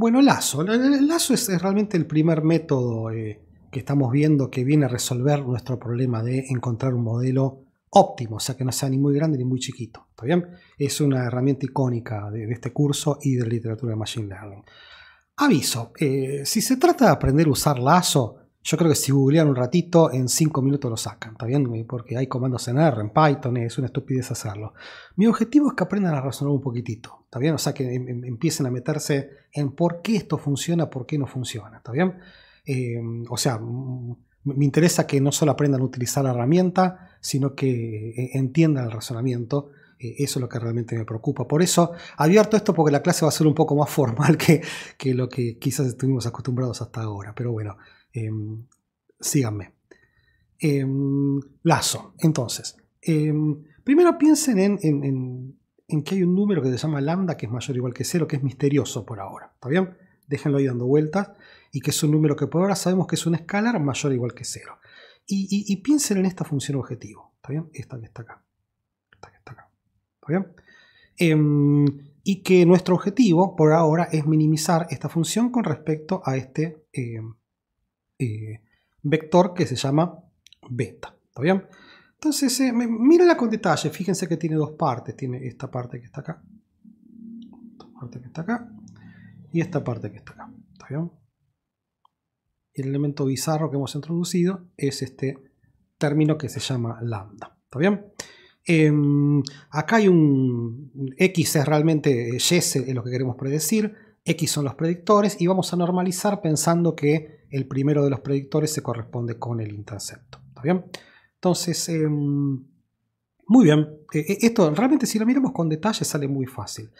Bueno, Lazo. El Lazo es, realmente el primer método eh, que estamos viendo que viene a resolver nuestro problema de encontrar un modelo óptimo, o sea que no sea ni muy grande ni muy chiquito. ¿Está bien? Es una herramienta icónica de, este curso y de literatura de Machine Learning. Aviso, eh, si se trata de aprender a usar Lazo, yo creo que si googlean un ratito, en 5 minutos lo sacan, ¿está bien? Porque hay comandos en R, en Python, es una estupidez hacerlo. Mi objetivo es que aprendan a razonar un poquitito, ¿está bien? O sea, que em, em, empiecen a meterse en por qué esto funciona, por qué no funciona, ¿está bien? Eh, o sea, me interesa que no solo aprendan a utilizar la herramienta, sino que eh, entiendan el razonamiento. Eh, eso es lo que realmente me preocupa. Por eso abierto esto porque la clase va a ser un poco más formal que, que lo que quizás estuvimos acostumbrados hasta ahora. Pero bueno, Em, síganme. Em, lazo. Entonces, em, primero piensen en, que hay un número que se llama lambda, que es mayor o igual que cero, que es misterioso por ahora. ¿Está bien? Déjenlo ahí dando vueltas. Y que es un número que por ahora sabemos que es un escalar mayor o igual que cero. Y, piensen en esta función objetivo. ¿Está bien? Esta que está acá. Esta que está acá. ¿Está bien? y que nuestro objetivo por ahora es minimizar esta función con respecto a este eh, vector que se llama beta. ¿Está bien? Entonces, eh, con detalle. Fíjense que tiene dos partes. Tiene esta parte que está acá. Esta parte que está acá. Y esta parte que está acá. ¿Está bien? el elemento bizarro que hemos introducido es este término que se llama lambda. ¿Está bien? Em, acá hay un X es realmente eh, Y es lo que queremos predecir, X son los predictores y vamos a normalizar pensando que el primero de los predictores se corresponde con el intercepto. ¿Está bien? Entonces, em, muy bien. Eh, eh, esto realmente si lo miramos con detalle sale muy fácil.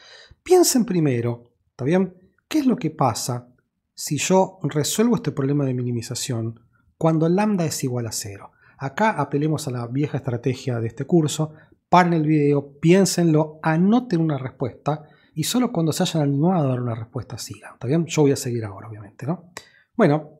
Piensen primero, ¿está bien? ¿Qué es lo que pasa si yo resuelvo este problema de minimización cuando lambda es igual a cero? Acá apelemos a la vieja estrategia de este curso. Paren el video, piénsenlo, anoten una respuesta y solo cuando se hayan animado a dar una respuesta sigan. ¿Está bien? Yo voy a seguir ahora, obviamente, ¿no? Bueno,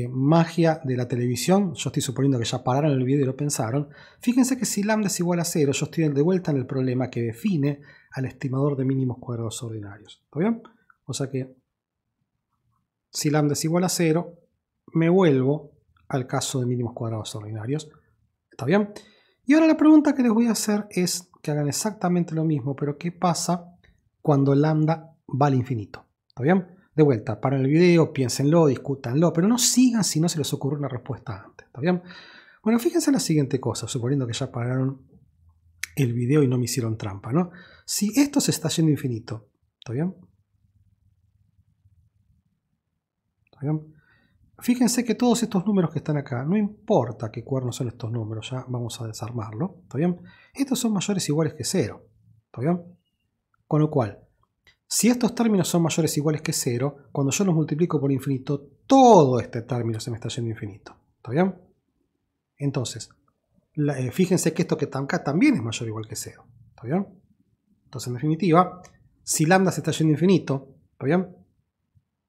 eh, magia de la televisión, yo estoy suponiendo que ya pararon el video y lo pensaron, fíjense que si lambda es igual a cero, yo estoy de vuelta en el problema que define al estimador de mínimos cuadrados ordinarios. ¿Está bien? O sea que si lambda es igual a cero, me vuelvo al caso de mínimos cuadrados ordinarios. ¿Está bien? Y ahora la pregunta que les voy a hacer es que hagan exactamente lo mismo, pero ¿qué pasa cuando lambda va al infinito? ¿Está bien? De vuelta, para el video, piénsenlo, discútanlo, pero no sigan si no se les ocurre una respuesta antes, ¿está bien? Bueno, fíjense en la siguiente cosa, suponiendo que ya pararon el video y no me hicieron trampa, ¿no? Si esto se está yendo infinito, ¿está bien? ¿Está bien? Fíjense que todos estos números que están acá, no importa qué cuernos son estos números, ya vamos a desarmarlo, ¿está bien? Estos son mayores o iguales que cero, ¿está bien? Con lo cual, si estos términos son mayores o iguales que 0, cuando yo los multiplico por infinito, todo este término se me está yendo infinito. ¿Está bien? Entonces, eh, fíjense que esto que está acá también es mayor o igual que cero, ¿Está bien? Entonces, en definitiva, si lambda se está yendo infinito, ¿está bien?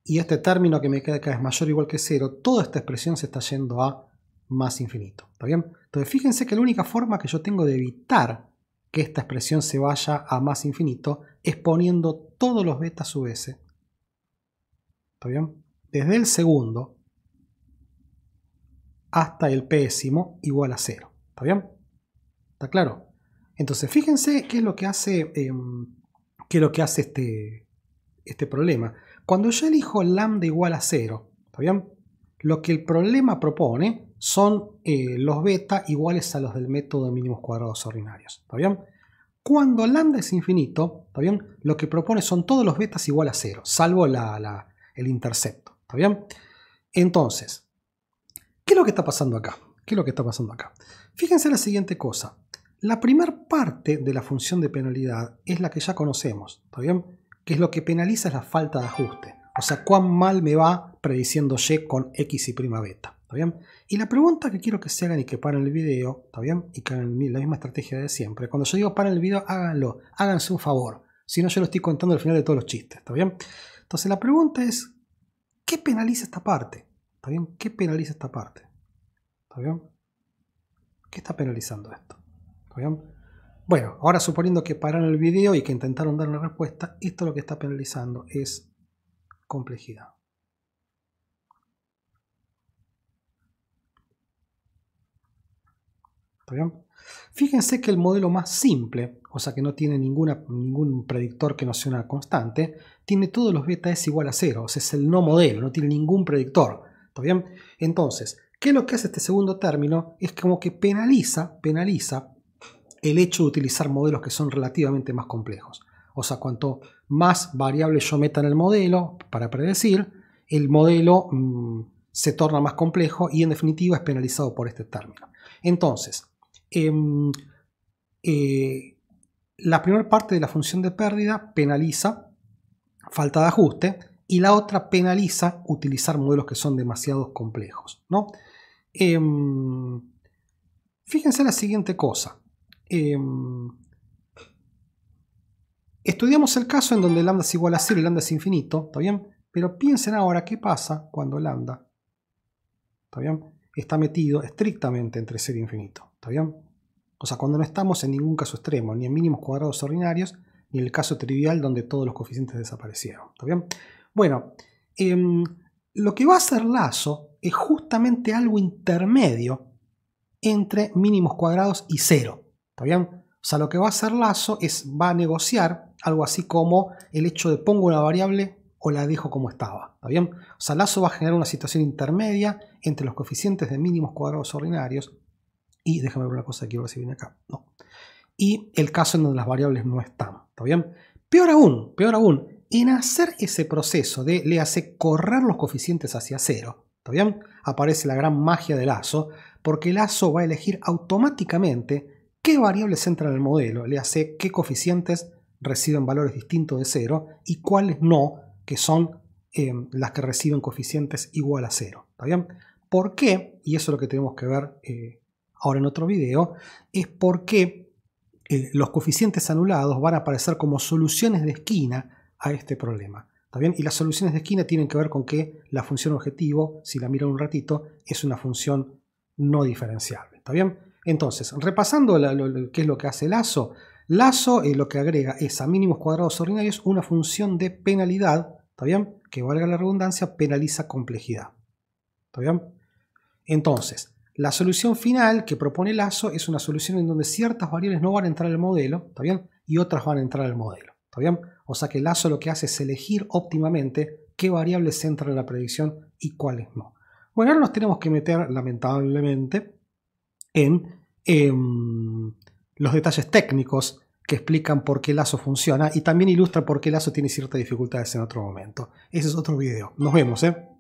Y este término que me queda acá es mayor o igual que 0, toda esta expresión se está yendo a más infinito. ¿Está bien? Entonces, fíjense que la única forma que yo tengo de evitar que esta expresión se vaya a más infinito exponiendo todos los betas sub s. ¿Está bien? Desde el segundo hasta el pésimo igual a cero. ¿Está bien? ¿Está claro? Entonces, fíjense qué es lo que hace, em, qué lo que hace este, este problema. Cuando yo elijo lambda igual a cero, ¿está bien? Lo que el problema propone son eh, los beta iguales a los del método de mínimos cuadrados ordinarios. ¿Está Cuando lambda es infinito, ¿está Lo que propone son todos los betas igual a cero, salvo el intercepto. ¿Está Entonces, ¿qué es lo que está pasando acá? ¿Qué es lo que está pasando acá? Fíjense la siguiente cosa. La primera parte de la función de penalidad es la que ya conocemos, ¿está bien? Que es lo que penaliza la falta de ajuste. O sea, cuán mal me va prediciendo y con x y prima beta. ¿está bien? Y la pregunta que quiero que se hagan y que paren el video, ¿está bien? Y que hagan la misma estrategia de siempre. Cuando yo digo paren el video, háganlo, háganse un favor. Si no, yo lo estoy contando al final de todos los chistes, ¿está bien? Entonces la pregunta es, ¿qué penaliza esta parte? ¿Está bien? ¿Qué penaliza esta parte? ¿Está bien? ¿Qué está penalizando esto? ¿Está bien? Bueno, ahora suponiendo que pararon el video y que intentaron dar una respuesta, esto lo que está penalizando es complejidad. Fíjense que el modelo más simple, o sea que no tiene ningún predictor que no sea una constante, tiene todos los beta s igual a cero. O sea, es el no modelo, no tiene ningún predictor. ¿Está bien? Entonces, ¿qué es lo que hace este segundo término? Es como que penaliza, penaliza el hecho de utilizar modelos que son relativamente más complejos. O sea, cuanto más variables yo meta en el modelo para predecir, el modelo mm, se torna más complejo y en definitiva es penalizado por este término. Entonces, Em, eh, la primera parte de la función de pérdida penaliza falta de ajuste y la otra penaliza utilizar modelos que son demasiado complejos. ¿no? Em, fíjense la siguiente cosa. Em, estudiamos el caso en donde lambda es igual a 0 y lambda es infinito, Pero piensen ahora qué pasa cuando lambda ¿está está metido estrictamente entre 0 e infinito. ¿Está bien? O sea, cuando no estamos en ningún caso extremo, ni en mínimos cuadrados ordinarios, ni en el caso trivial donde todos los coeficientes desaparecieron. ¿Está bien? Bueno, em, lo que va a hacer Lazo es justamente algo intermedio entre mínimos cuadrados y cero. ¿Está bien? O sea, lo que va a hacer Lazo es, va a negociar algo así como el hecho de pongo una variable o la dejo como estaba. ¿Está bien? O sea, Lazo va a generar una situación intermedia entre los coeficientes de mínimos cuadrados ordinarios y déjame ver una cosa aquí, ver si viene acá, no. Y el caso en donde las variables no están, ¿está bien? Peor aún, peor aún, en hacer ese proceso de le hace correr los coeficientes hacia cero, ¿está bien? Aparece la gran magia del ASO, porque el ASO va a elegir automáticamente qué variables entran en el modelo, le hace qué coeficientes reciben valores distintos de cero y cuáles no, que son eh, las que reciben coeficientes igual a cero, ¿está bien? ¿Por qué? Y eso es lo que tenemos que ver eh, ahora en otro video, es porque eh, los coeficientes anulados van a aparecer como soluciones de esquina a este problema. ¿Está Y las soluciones de esquina tienen que ver con que la función objetivo, si la miran un ratito, es una función no diferenciable. ¿Está bien? Entonces, repasando qué es lo que hace Lazo, Lazo eh, lo que agrega es a mínimos cuadrados ordinarios una función de penalidad, ¿está bien? Que valga la redundancia, penaliza complejidad. ¿Está bien? Entonces, la solución final que propone Lazo es una solución en donde ciertas variables no van a entrar al modelo, ¿está bien? Y otras van a entrar al modelo, ¿está bien? O sea que Lazo lo que hace es elegir óptimamente qué variables entran en la predicción y cuáles no. Bueno, ahora nos tenemos que meter, lamentablemente, en, em, los detalles técnicos que explican por qué el Lazo funciona y también ilustra por qué Lazo tiene ciertas dificultades en otro momento. Ese es otro video. Nos vemos, ¿eh?